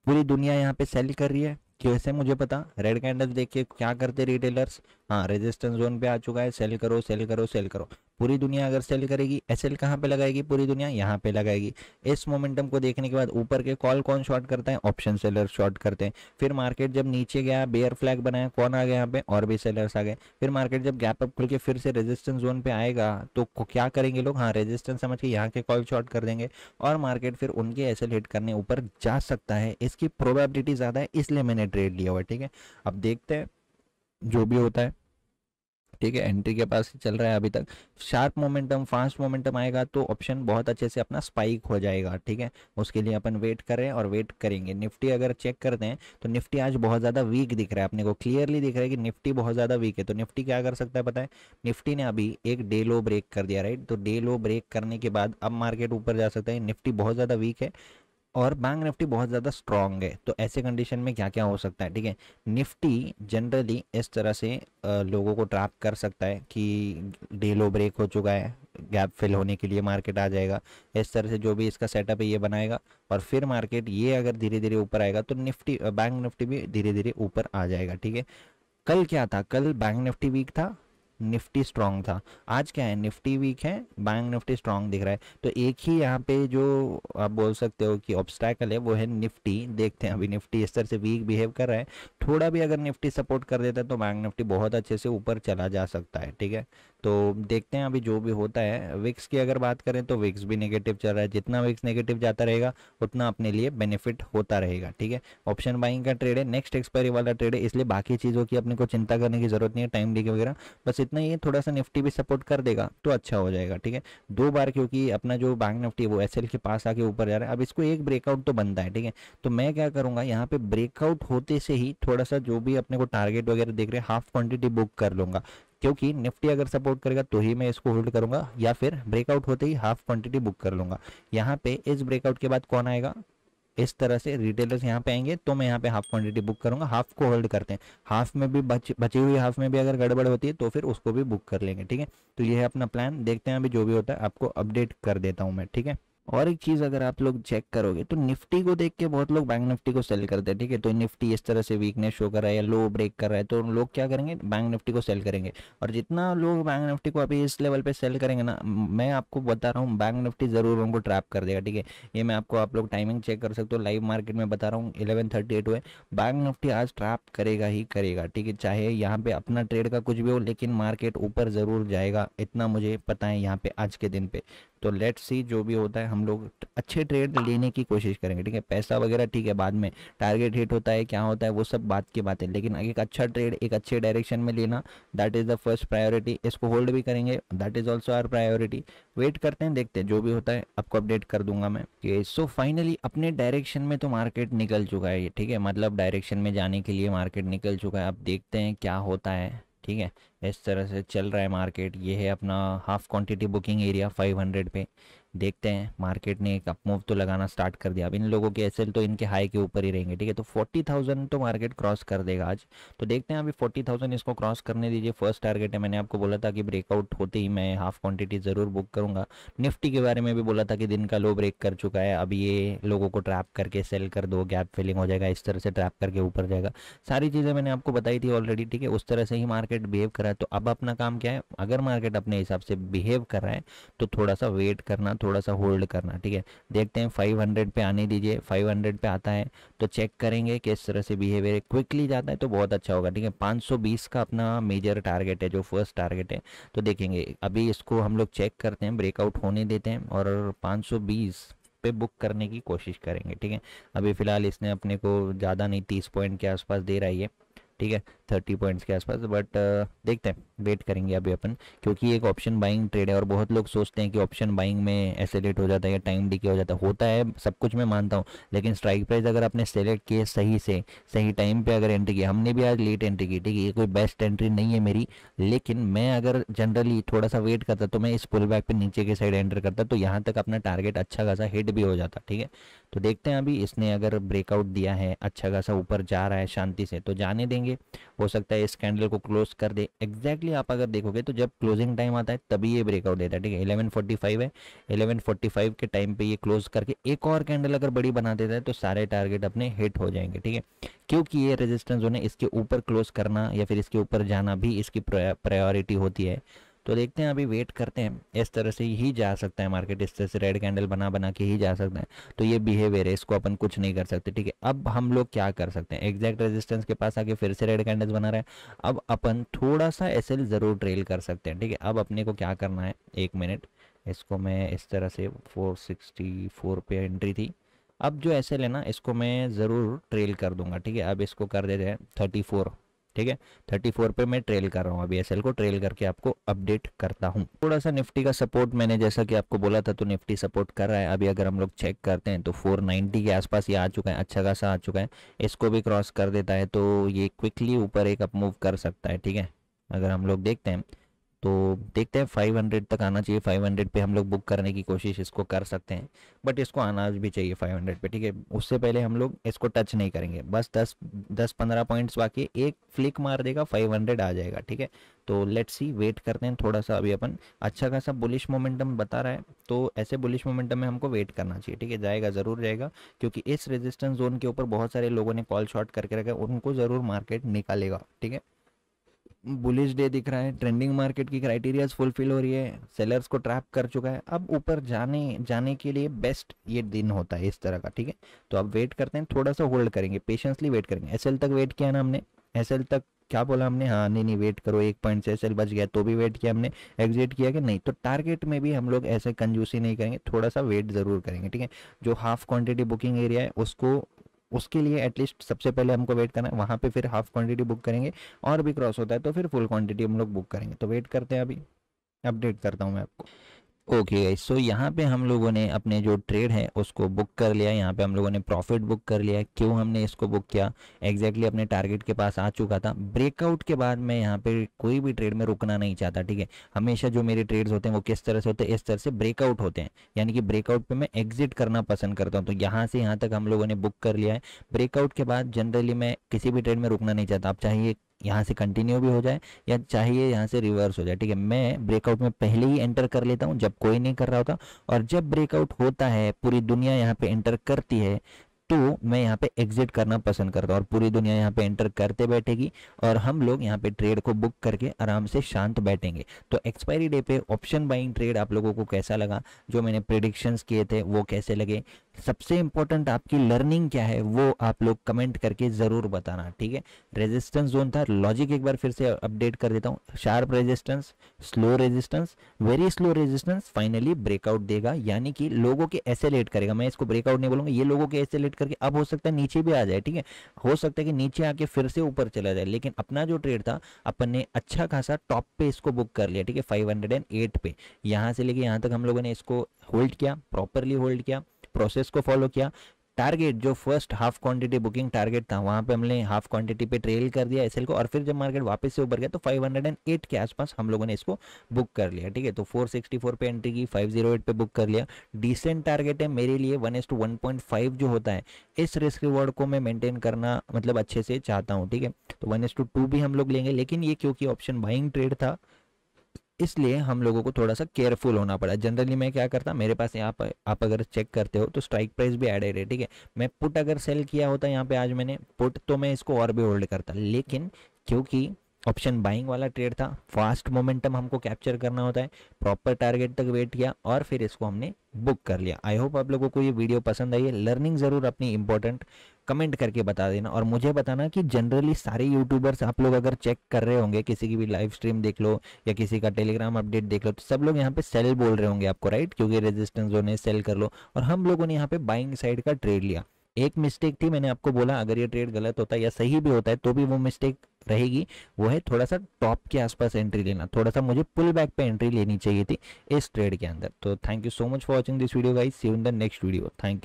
पूरी दुनिया यहाँ पे सेल कर रही है कैसे मुझे पता रेड कैंडल देख के क्या करते रिटेलर्स हाँ रेजिस्टेंस जोन पे आ चुका है सेल करो सेल करो सेल करो पूरी दुनिया अगर सेल करेगी एस एल कहाँ पे लगाएगी पूरी दुनिया यहाँ पे लगाएगी इस मोमेंटम को देखने के बाद ऊपर के कॉल कौन शॉर्ट करता है ऑप्शन सेलर शॉर्ट करते हैं फिर मार्केट जब नीचे गया बेयर फ्लैग बनाया कौन आ गया यहाँ पे और भी सेलर्स आ गए फिर मार्केट जब गैप अप खुल के फिर से रेजिस्टेंस जोन पे आएगा तो क्या करेंगे लोग हाँ रेजिस्टेंस समझ के यहाँ के कॉल शॉर्ट कर देंगे और मार्केट फिर उनके एस हिट करने ऊपर जा सकता है इसकी प्रोबेबिलिटी ज़्यादा है इसलिए मैंने ट्रेड लिया हुआ ठीक है अब देखते हैं जो भी होता है ठीक है एंट्री के पास चल रहा है अभी तक शार्प मोमेंटम फास्ट मोमेंटम आएगा तो ऑप्शन बहुत अच्छे से अपना स्पाइक हो जाएगा ठीक है उसके लिए अपन वेट करें और वेट करेंगे निफ्टी अगर चेक करते हैं तो निफ्टी आज बहुत ज़्यादा वीक दिख रहा है अपने को क्लियरली दिख रहा है कि निफ्टी बहुत ज़्यादा वीक है तो निफ्टी क्या कर सकता है पता है निफ्टी ने अभी एक डे लो ब्रेक कर दिया राइट तो डे लो ब्रेक करने के बाद अब मार्केट ऊपर जा सकता है निफ्टी बहुत ज़्यादा वीक है और बैंक निफ्टी बहुत ज़्यादा स्ट्रांग है तो ऐसे कंडीशन में क्या क्या हो सकता है ठीक है निफ्टी जनरली इस तरह से लोगों को ट्रैप कर सकता है कि डे लो ब्रेक हो चुका है गैप फिल होने के लिए मार्केट आ जाएगा इस तरह से जो भी इसका सेटअप है ये बनाएगा और फिर मार्केट ये अगर धीरे धीरे ऊपर आएगा तो निफ्टी बैंक निफ्टी भी धीरे धीरे ऊपर आ जाएगा ठीक है कल क्या था कल बैंक निफ्टी वीक था निफ्टी स्ट्रांग था आज क्या है निफ्टी वीक है बैंक निफ्टी स्ट्रांग दिख रहा है तो एक ही यहाँ पे जो आप बोल सकते हो कि ऑब्स्टैकल है वो है निफ्टी देखते हैं अभी निफ्टी इस तरह से वीक बिहेव कर रहा है थोड़ा भी अगर निफ्टी सपोर्ट कर देता है तो बैंक निफ्टी बहुत अच्छे से ऊपर चला जा सकता है ठीक है तो देखते हैं अभी जो भी होता है विक्स की अगर बात करें तो विक्स भी नेगेटिव चल रहा है जितना विक्स नेगेटिव जाता रहेगा उतना अपने लिए बेनिफिट होता रहेगा ठीक है ऑप्शन बाइंग का ट्रेड है नेक्स्ट एक्सपायरी वाला ट्रेड है इसलिए बाकी चीज़ों की अपने को चिंता करने की जरूरत नहीं है टाइम डी वगैरह बस इतना ही थोड़ा सा निफ्टी भी सपोर्ट कर देगा तो अच्छा हो जाएगा ठीक है दो बार क्योंकि अपना जो बैंक निफ्टी है वो एस के पास आके ऊपर जा रहा है अब इसको एक ब्रेकआउट तो बनता है ठीक है तो मैं क्या करूँगा यहाँ पे ब्रेकआउट होते से ही थोड़ा सा जो भी अपने को टारगेट वगैरह देख रहे हैं हाफ क्वांटिटी बुक कर लूंगा क्योंकि निफ्टी अगर सपोर्ट करेगा तो ही मैं इसको होल्ड करूंगा या फिर ब्रेकआउट होते ही हाफ क्वांटिटी बुक कर लूंगा यहाँ पे इस ब्रेकआउट के बाद कौन आएगा इस तरह से रिटेलर्स यहाँ पे आएंगे तो मैं यहाँ पे हाफ क्वांटिटी बुक करूंगा हाफ को होल्ड करते हैं हाफ में भी बच बची हुई हाफ में भी अगर गड़बड़ होती है तो फिर उसको भी बुक कर लेंगे ठीक है तो ये है अपना प्लान देखते हैं अभी जो भी होता है आपको अपडेट कर देता हूँ मैं ठीक है और एक चीज अगर आप लोग चेक करोगे तो निफ्टी को देख के बहुत लोग बैंक निफ्टी को सेल करते हैं ठीक है तो निफ्टी इस तरह से वीकनेस शो कर रहा है या लो ब्रेक कर रहा है तो लोग क्या करेंगे बैंक निफ्टी को सेल करेंगे और जितना लोग बैंक निफ्टी को अभी इस लेवल पे सेल करेंगे ना मैं आपको बता रहा हूँ बैंक निफ्टी जरूर उनको ट्रैप कर देगा ठीक है ये मैं आपको आप लोग टाइमिंग चेक कर सकते हो लाइव मार्केट में बता रहा हूँ इलेवन थर्टी एट हुए बैंक निफ्टी आज ट्रैप करेगा ही करेगा ठीक है चाहे यहाँ पे अपना ट्रेड का कुछ भी हो लेकिन मार्केट ऊपर जरूर जाएगा इतना मुझे पता है यहाँ पे आज के दिन पे तो लेट सी जो भी होता है हम लोग अच्छे ट्रेड लेने की कोशिश करेंगे ठीक है पैसा वगैरह ठीक है बाद में टारगेट हिट होता है क्या होता है वो सब बात की बात है लेकिन एक अच्छा ट्रेड एक अच्छे डायरेक्शन में लेना that is the first priority इसको होल्ड भी करेंगे that is also our priority wait करते हैं देखते हैं जो भी होता है आपको अपडेट कर दूंगा मैं ये सो फाइनली अपने डायरेक्शन में तो मार्केट निकल चुका है ठीक है मतलब डायरेक्शन में जाने के लिए मार्केट निकल चुका है अब देखते हैं क्या होता है ठीक है इस तरह से चल रहा है मार्केट ये है अपना हाफ क्वांटिटी बुकिंग एरिया 500 पे देखते हैं मार्केट ने एक अपमूव तो लगाना स्टार्ट कर दिया अब इन लोगों के एस तो इनके हाई के ऊपर ही रहेंगे ठीक है तो फोर्टी थाउजेंड तो मार्केट क्रॉस कर देगा आज तो देखते हैं अभी फोर्टी थाउजेंड इसको क्रॉस करने दीजिए फर्स्ट टारगेट है मैंने आपको बोला था कि ब्रेकआउट होते ही मैं हाफ क्वांटिटी ज़रूर बुक करूंगा निफ्टी के बारे में भी बोला था कि दिन का लो ब्रेक कर चुका है अब ये लोगों को ट्रैप करके सेल कर दो गैप फिलिंग हो जाएगा इस तरह से ट्रैप करके ऊपर जाएगा सारी चीज़ें मैंने आपको बताई थी ऑलरेडी ठीक है उस तरह से ही मार्केट बिहेव कर रहा है तो अब अपना काम क्या है अगर मार्केट अपने हिसाब से बिहेव कर रहा है तो थोड़ा सा वेट करना थोड़ा सा होल्ड करना ठीक है देखते हैं 500 पे आने दीजिए 500 पे आता है तो चेक करेंगे किस तरह से बिहेवियर क्विकली जाता है तो बहुत अच्छा होगा ठीक है 520 का अपना मेजर टारगेट है जो फर्स्ट टारगेट है तो देखेंगे अभी इसको हम लोग चेक करते हैं ब्रेकआउट होने देते हैं और बीस पे बुक करने की कोशिश करेंगे ठीक है अभी फ़िलहाल इसने अपने को ज़्यादा नहीं तीस पॉइंट के आसपास दे रही है ठीक है थर्टी पॉइंट्स के आसपास बट uh, देखते हैं वेट करेंगे अभी अपन क्योंकि एक ऑप्शन बाइंग ट्रेड है और बहुत लोग सोचते हैं कि ऑप्शन बाइंग में ऐसे लेट हो जाता है या टाइम डिके हो जाता है होता है सब कुछ मैं मानता हूँ लेकिन स्ट्राइक प्राइस अगर आपने सेलेक्ट किए सही से सही टाइम पे अगर एंट्री की हमने भी आज लेट एंट्री की ठीक है ये कोई बेस्ट एंट्री नहीं है मेरी लेकिन मैं अगर जनरली थोड़ा सा वेट करता तो मैं इस पुल बैक पर नीचे के साइड एंटर करता तो यहाँ तक अपना टारगेट अच्छा खासा हिट भी हो जाता ठीक है तो देखते हैं अभी इसने अगर ब्रेकआउट दिया है अच्छा खासा ऊपर जा रहा है शांति से तो जाने देंगे करेंगे हो सकता है इस कैंडल को क्लोज कर दे एग्जैक्टली exactly आप अगर देखोगे तो जब क्लोजिंग टाइम आता है तभी ये ब्रेकआउट देता है ठीक है इलेवन है इलेवन के टाइम पे ये क्लोज करके एक और कैंडल अगर बड़ी बना देता है तो सारे टारगेट अपने हिट हो जाएंगे ठीक है क्योंकि ये रेजिस्टेंस जो है इसके ऊपर क्लोज करना या फिर इसके ऊपर जाना भी इसकी प्रायोरिटी होती है तो देखते हैं अभी वेट करते हैं इस तरह से ही जा सकता है मार्केट इस तरह से रेड कैंडल बना बना के ही जा सकता है तो ये बिहेवियर है इसको अपन कुछ नहीं कर सकते ठीक है अब हम लोग क्या कर सकते हैं एग्जैक्ट रेजिस्टेंस के पास आके फिर से रेड कैंडल्स बना रहे हैं अब अपन थोड़ा सा एस ज़रूर ट्रेल कर सकते हैं ठीक है अब अपने को क्या करना है एक मिनट इसको मैं इस तरह से फोर सिक्सटी फोर पे एंट्री थी अब जो एस है ना इसको मैं ज़रूर ट्रेल कर दूंगा ठीक है अब इसको कर देते हैं थर्टी फोर ठीक है 34 पे मैं ट्रेल कर रहा हूँ अभी एस को ट्रेल करके आपको अपडेट करता हूँ थोड़ा सा निफ्टी का सपोर्ट मैंने जैसा कि आपको बोला था तो निफ्टी सपोर्ट कर रहा है अभी अगर हम लोग चेक करते हैं तो 490 के आसपास ये आ चुका है अच्छा खासा आ चुका है इसको भी क्रॉस कर देता है तो ये क्विकली ऊपर एक अपमूव कर सकता है ठीक है अगर हम लोग देखते हैं तो देखते हैं 500 तक आना चाहिए 500 पे हम लोग बुक करने की कोशिश इसको कर सकते हैं बट इसको आना भी चाहिए 500 पे ठीक है उससे पहले हम लोग इसको टच नहीं करेंगे बस 10 दस पंद्रह पॉइंट्स बाकी एक फ्लिक मार देगा 500 आ जाएगा ठीक है तो लेट्स सी वेट करते हैं थोड़ा सा अभी अपन अच्छा खासा बुलिश मोमेंटम बता रहा है तो ऐसे बुलिश मोमेंटम में हमको वेट करना चाहिए ठीक है जाएगा ज़रूर जाएगा क्योंकि इस रेजिस्टेंस जोन के ऊपर बहुत सारे लोगों ने कॉल शॉर्ट करके रखा है उनको ज़रूर मार्केट निकालेगा ठीक है बुलिश डे दिख रहा है ट्रेंडिंग मार्केट की क्राइटेरियाज फुलफिल हो रही है सेलर्स को ट्रैप कर चुका है अब ऊपर जाने जाने के लिए बेस्ट ये दिन होता है इस तरह का ठीक है तो अब वेट करते हैं थोड़ा सा होल्ड करेंगे पेशेंसली वेट करेंगे एस तक वेट किया ना हमने एस तक क्या बोला हमने हाँ नहीं नहीं वेट करो एक पॉइंट से एस बच गया तो भी वेट किया हमने एग्जिट किया कि नहीं तो टारगेट में भी हम लोग ऐसे कंजूसी नहीं करेंगे थोड़ा सा वेट जरूर करेंगे ठीक है जो हाफ क्वांटिटी बुकिंग एरिया है उसको उसके लिए एटलीस्ट सबसे पहले हमको वेट करना है वहाँ पे फिर हाफ क्वांटिटी बुक करेंगे और भी क्रॉस होता है तो फिर फुल क्वांटिटी हम लोग बुक करेंगे तो वेट करते हैं अभी अपडेट करता हूँ मैं आपको ओके गाइस सो यहाँ पे हम लोगों ने अपने जो ट्रेड है उसको बुक कर लिया यहाँ पे हम लोगों ने प्रॉफिट बुक कर लिया क्यों हमने इसको बुक किया एग्जैक्टली exactly अपने टारगेट के पास आ चुका था ब्रेकआउट के बाद मैं यहाँ पे कोई भी ट्रेड में रुकना नहीं चाहता ठीक है हमेशा जो मेरे ट्रेड्स होते हैं वो किस तरह से होते हैं इस तरह से ब्रेकआउट होते हैं यानी कि ब्रेकआउट पर मैं एग्जिट करना पसंद करता हूँ तो यहाँ से यहाँ तक हम लोगों ने बुक कर लिया है ब्रेकआउट के बाद जनरली मैं किसी भी ट्रेड में रुकना नहीं चाहता आप चाहिए यहाँ से कंटिन्यू भी हो जाए या चाहिए यहाँ से रिवर्स हो जाए ठीक है मैं ब्रेकआउट में पहले ही एंटर कर लेता हूँ जब कोई नहीं कर रहा होता और जब ब्रेकआउट होता है पूरी दुनिया यहाँ पे एंटर करती है टू तो मैं यहाँ पे एग्जिट करना पसंद करता हूँ और पूरी दुनिया यहाँ पे एंटर करते बैठेगी और हम लोग यहाँ पे ट्रेड को बुक करके आराम से शांत बैठेंगे तो एक्सपायरी डे पे ऑप्शन बाइंग ट्रेड आप लोगों को कैसा लगा जो मैंने प्रिडिक्शंस किए थे वो कैसे लगे सबसे इंपॉर्टेंट आपकी लर्निंग क्या है वो आप लोग कमेंट करके ज़रूर बताना ठीक है रेजिस्टेंस जोन था लॉजिक एक बार फिर से अपडेट कर देता हूँ sharp resistance slow resistance very slow resistance finally breakout देगा यानी कि लोगों के लेट करेगा मैं इसको ब्रेकआउट नहीं बोलूंगा ये लोगों के ऐसे ट्रेड करके अब हो सकता है नीचे भी आ जाए ठीक है हो सकता है कि नीचे आके फिर से ऊपर चला जाए लेकिन अपना जो ट्रेड था अपन ने अच्छा खासा टॉप पे इसको बुक कर लिया ठीक है फाइव हंड्रेड एंड एट पे यहाँ से लेके यहाँ तक हम लोगों ने इसको होल्ड किया प्रॉपरली होल्ड किया प्रोसेस को फॉलो किया टारगेट जो first half quantity booking target था वहां पे हमने हाफ क्वांटिटी पे ट्रेल कर दिया एसएल को और फिर जब मार्केट वापस से ऊपर गया तो 508 के आसपास हम लोगों ने इसको बुक कर लिया ठीक है तो 464 पे एंट्री की 508 पे बुक कर लिया डिसेंट टारगेट है मेरे लिए one is to one point five जो होता है इस रिस्क रिवॉर्ड को मैं मेंटेन करना मतलब अच्छे से चाहता हूँ ठीक है तो वन एस टू टू भी हम लोग लेंगे लेकिन ये क्योंकि ऑप्शन बाइंग ट्रेड था इसलिए हम लोगों को थोड़ा सा केयरफुल होना पड़ा जनरली मैं क्या करता मेरे पास यहाँ पर आप अगर चेक करते हो तो स्ट्राइक प्राइस भी ऐड है ठीक है मैं पुट अगर सेल किया होता यहाँ पे आज मैंने पुट तो मैं इसको और भी होल्ड करता लेकिन क्योंकि ऑप्शन बाइंग वाला ट्रेड था फास्ट मोमेंटम हमको कैप्चर करना होता है प्रॉपर टारगेट तक वेट किया और फिर इसको हमने बुक कर लिया आई होप आप लोगों को ये वीडियो पसंद आई है लर्निंग ज़रूर अपनी इंपॉर्टेंट कमेंट करके बता देना और मुझे बताना कि जनरली सारे यूट्यूबर्स आप लोग अगर चेक कर रहे होंगे किसी की भी लाइव स्ट्रीम देख लो या किसी का टेलीग्राम अपडेट देख लो तो सब लोग यहाँ पे सेल बोल रहे होंगे आपको राइट क्योंकि रेजिस्टेंस जो है सेल कर लो और हम लोगों ने यहाँ पे बाइंग साइड का ट्रेड लिया एक मिस्टेक थी मैंने आपको बोला अगर ये ट्रेड गलत होता है या सही भी होता है तो भी वो मिस्टेक रहेगी वो है थोड़ा सा टॉप के आसपास एंट्री लेना थोड़ा सा मुझे पुल बैक पे एंट्री लेनी चाहिए थी इस ट्रेड के अंदर तो thank you so much for watching this video guys see in the next video thank you